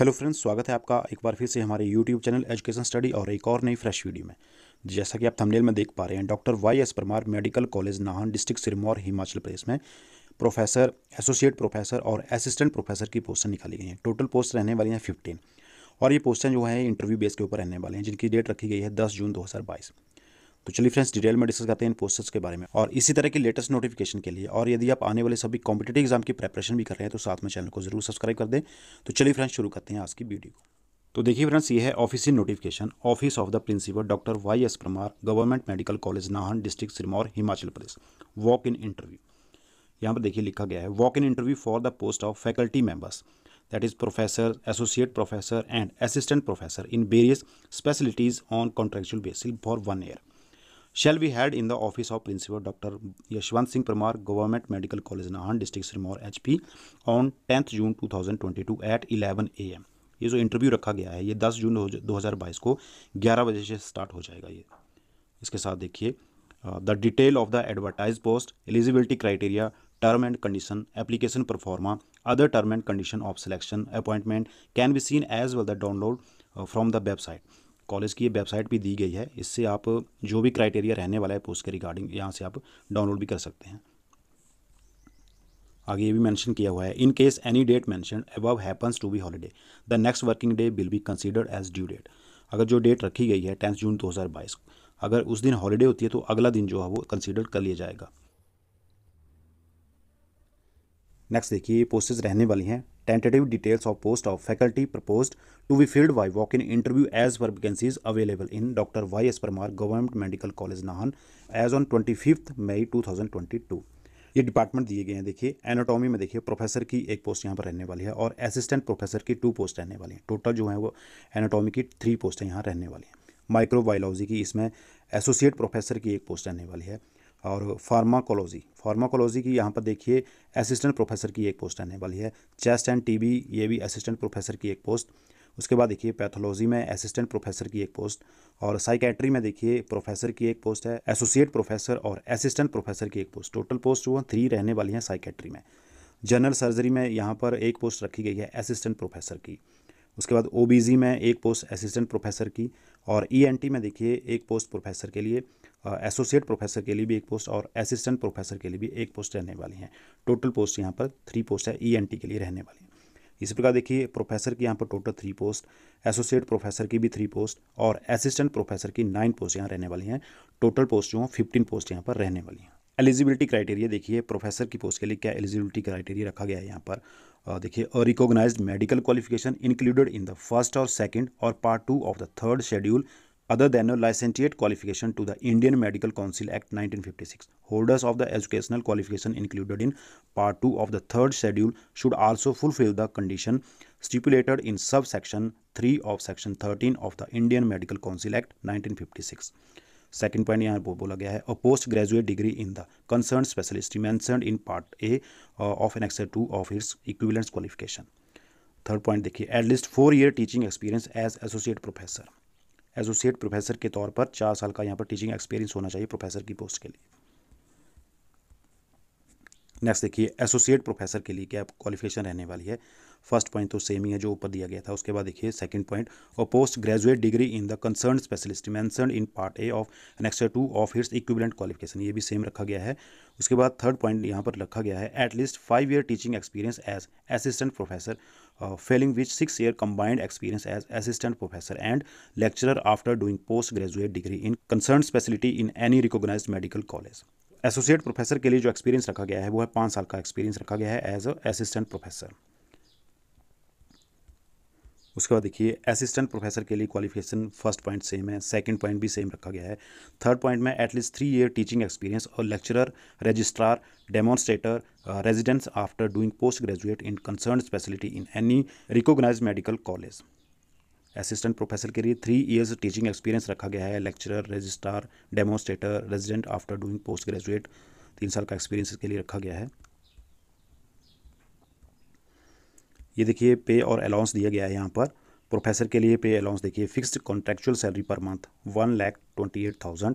Hello friends स्वागत है आपका एक बार फिर से हमारे यूट्यूब चैनल एजुकेशन स्टडी और एक और नई फ्रेश वीडियो में जैसा कि आप थंबनेल में देख पा रहे हैं doctor Y S Parmar medical college Nahan district Sirmaur Himachal Pradesh में प्रोफेसर एसोसिएट प्रोफेसर और असिस्टेंट प्रोफेसर की पोस्टें निकाली गई हैं टोटल पोस्ट रहने वाली हैं फिफ्टीन और ये पोस्टें जो हैं इंटरव्यू बेस के ऊपर रहने वाले हैं जिनकी डेट रखी गई है दस जून दो तो चलिए फ्रेंड्स डिटेल में डिस्कस करते हैं इन पोस्टर्स के बारे में और इसी तरह के लेटेस्ट नोटिफिकेशन के लिए और यदि आप आने वाले सभी कॉम्पिटेटिव एग्जाम की प्रेपरेशन भी कर रहे हैं तो साथ में चैनल को जरूर सब्सक्राइब कर दें तो चलिए फ्रेंड्स शुरू करते हैं आज की वीडियो को तो देखिए फ्रेंड्स ये है official notification office of the principal doctor Y S Parmar government medical college Nahan district Sirmaur Himachal Pradesh walk in interview यहाँ पर देखिए लिखा गया है walk in interview for the post of faculty members that is professor associate professor and assistant professor in various specialities on contractual basis for one year shall be held in the office of principal doctor Yashwant Singh Parmar government medical college Nahan district Sirmaur H P on tenth June two thousand twenty two at eleven A M ये जो interview रखा गया है ये दस जून दो हज़ार बाईस को ग्यारह बजे से स्टार्ट हो जाएगा ये इसके साथ देखिए the detail of the advertise post eligibility criteria term and condition application proforma other term and condition of selection appointment can be seen as well the download from the website college की ये website भी दी गई है इससे आप जो भी criteria रहने वाला है पोस्ट के रिगार्डिंग यहाँ से आप डाउनलोड भी कर सकते हैं आगे ये भी मेंशन किया हुआ है in case any date mention above happens to be holiday the next working day will be considered as due date अगर जो डेट रखी गई है टेंथ जून 2022 अगर उस दिन हॉलीडे होती है तो अगला दिन जो है वो कंसिडर कर लिया जाएगा नेक्स्ट देखिए ये पोस्टेज रहने वाली हैं tentative details of post of faculty proposed to be filled by walk-in interview as per vacancies available in Dr. Y. S. Parmar Government Medical College Nahan as on 25th May 2022. ये department दिए गए हैं देखिए anatomy में देखिए professor की एक post यहाँ पर रहने वाली है और असिस्टेंट प्रोफेसर की टू पोस्ट रहने वाली है टोटल जो है वो एनाटॉमी की थ्री पोस्टें यहाँ रहने वाली हैं माइक्रोबायोलॉजी की इसमें एसोसिएट प्रोफेसर की एक पोस्ट रहने वाली है और फार्माकोलॉजी फार्माकोलॉजी की यहाँ पर देखिए असिस्टेंट प्रोफेसर की एक पोस्ट आने वाली है चेस्ट एंड टीबी ये भी असिस्टेंट प्रोफेसर की एक पोस्ट उसके बाद देखिए पैथोलॉजी में असिस्टेंट प्रोफेसर की एक पोस्ट और साइकेट्री में देखिए प्रोफेसर की एक पोस्ट है एसोसिएट प्रोफेसर और असिस्टेंट प्रोफेसर की एक पोस्ट टोटल पोस्ट वो थ्री रहने वाली हैं साइकेट्री में जनरल सर्जरी में यहाँ पर एक पोस्ट रखी गई है असिस्टेंट प्रोफेसर की उसके बाद ओ में एक पोस्ट असिस्टेंट प्रोफेसर की और ई e में देखिए एक पोस्ट प्रोफेसर के लिए एसोसिएट प्रोफेसर के लिए भी एक पोस्ट और असिस्टेंट प्रोफेसर के लिए भी एक पोस्ट रहने वाली हैं टोटल पोस्ट यहाँ पर थ्री पोस्ट है ई e के लिए रहने वाली हैं इसी प्रकार देखिए प्रोफेसर की यहाँ पर total three post associate professor की भी थ्री पोस्ट और असिस्टेंट प्रोफेसर की नाइन पोस्ट यहाँ रहने वाली हैं टोटल पोस्ट जो हैं फिफ्टीन पोस्ट यहाँ पर रहने वाली हैं एलिजिबिलिटी क्राइटेरिया देखिए प्रोफेसर की पोस्ट के लिए क्या एलिजिबिलिटी क्राइटेरिया रखा गया है यहाँ पर देखिए recognise medical qualification included in the first और सेकेंड और part two of the third schedule other than licentiate qualification to the Indian medical council act 1956 fifty six holders of the educational qualification included in part two of the third schedule should also fulfil the condition stipulated in sub section three of section thirteen of the Indian medical council act nineteen fifty six second point यहाँ पर बोला गया है और post graduate degree in the concern specialist mentioned in part A of annexure two of its equivalence qualification third point देखिए at least four year teaching experience as associate professor associate professor के तौर पर चार साल का यहाँ पर teaching experience होना चाहिए प्रोफेसर की पोस्ट के लिए नेक्स्ट देखिए एसोसिएट प्रोफेसर के लिए क्या क्वालिफिकेशन रहने वाली है फर्स्ट पॉइंट तो सेम ही है जो ऊपर दिया गया था उसके बाद देखिए सेकंड पॉइंट और post graduate degree in the concern specialist mentioned in part A of next two of its equivalent qualification ये भी सेम रखा गया है उसके बाद थर्ड पॉइंट यहाँ पर रखा गया है at least five year teaching experience as assistant professor failing which six year combined experience as assistant professor and lecturer after doing post graduate degree in concern speciality in any recognise medical college associate professor के लिए जो experience रखा गया है वो है पाँच साल का एक्सपीरियंस रखा गया है एज असिस्टेंट प्रोफेसर उसके बाद देखिए असिस्टेंट प्रोफेसर के लिए क्वालिफिकेशन फर्स्ट पॉइंट सेम है सेकंड पॉइंट भी सेम रखा गया है थर्ड पॉइंट में at least three year teaching experience और lecturer registrar demonstrator residence after doing post graduate in concern speciality in any recognise medical college assistant professor के लिए three years teaching experience रखा गया है lecturer registrar demonstrator resident after doing post graduate तीन साल का experience के लिए रखा गया है ये देखिए पे और अलाउंस दिया गया है यहाँ पर प्रोफेसर के लिए पे अलाउंस देखिए fixed contractual salary per month one lakh twenty eight thousand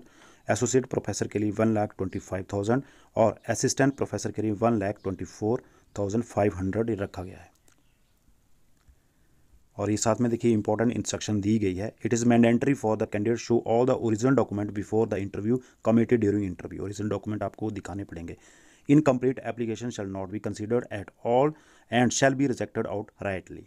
associate professor के लिए one lakh twenty five thousand और असिस्टेंट प्रोफेसर के लिए one lakh twenty four thousand five hundred रखा गया है और ये साथ में देखिए इंपॉर्टेंट इंस्ट्रक्शन दी गई है it is mandatory for the candidate show all the original document before the interview committed during interview original document आपको दिखाने पड़ेंगे incomplete application shall not be considered at all and shall be rejected outrightly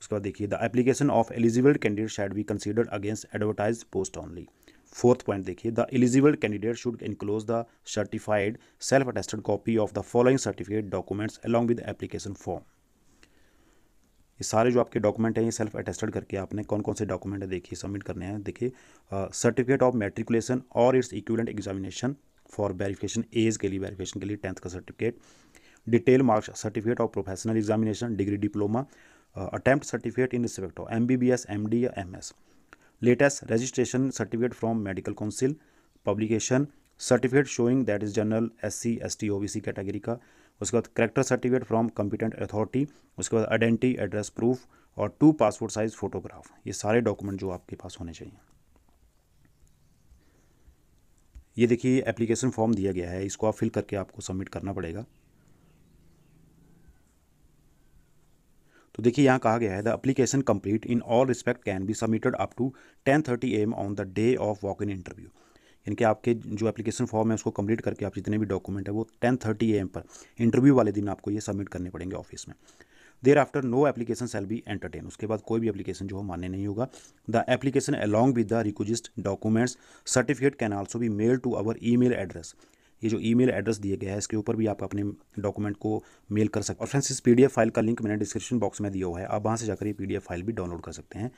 उसके बाद देखिए the application of eligible candidate shall be considered against advertise post only fourth point देखिए the eligible candidate should enclose the certified self attested copy of the following certificate documents along with application form ये सारे जो आपके document हैं ये self attested करके आपने कौन कौन से डॉक्यूमेंट है देखिए सबमिट करने हैं देखिए सर्टिफिकेट ऑफ मेट्रिकुलेशन और its equivalent examination for verification as के लिए वेरिफिकेशन के लिए टेंथ का certificate detail marks certificate of professional examination degree diploma attempt certificate in respect of M B B S M D या M S latest registration certificate from medical council publication certificate showing that is general S C S T O B C category का उसके बाद character certificate from competent authority उसके बाद identity address proof और two passport size photograph ये सारे document जो आपके पास होने चाहिए ये देखिए एप्लीकेशन फॉर्म दिया गया है इसको आप फिल करके आपको सबमिट करना पड़ेगा तो देखिए यहाँ कहा गया है the application complete in all respect can be submitted up to ten thirty AM on the day of walk in interview यानी कि आपके जो एप्लीकेशन फॉर्म है उसको कंप्लीट करके आप जितने भी डॉक्यूमेंट है वो टेन थर्टी एम पर इंटरव्यू वाले दिन आपको ये सबमिट करने पड़ेंगे ऑफिस में there after no application shall be entertain उसके बाद कोई भी एप्लीकेशन जो है मान्य नहीं होगा the application along with the request documents certificate can also be mail to our e mail address ये जो ईमेल एड्रेस दिया गया है इसके ऊपर भी आप अपने डॉक्यूमेंट को मेल कर सकते हैं और फ्रेंड्स इस पीडीएफ फाइल का लिंक मैंने डिस्क्रिप्शन बॉक्स में दिया हुआ है आप वहाँ से जाकर ये पीडीएफ फाइल भी डाउनलोड कर सकते हैं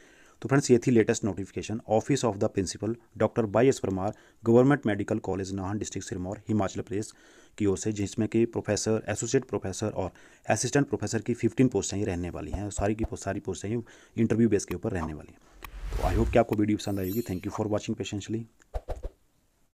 तो फ्रेंड्स ये थी latest notification office of the principal doctor Y S Parmar government medical college Nahan district Sirmaur Himachal Pradesh की ओर से जिसमें कि प्रोफेसर एसोसिएट प्रोफेसर और असिस्टेंट प्रोफेसर की फिफ्टीन पोस्टें ही रहने वाली हैं सारी की सारी पोस्टें ही इंटरव्यू बेस के ऊपर रहने वाली हैं तो आई होप कि आपको वीडियो पसंद आएगी थैंक यू फॉर वॉचिंग पेशेंशली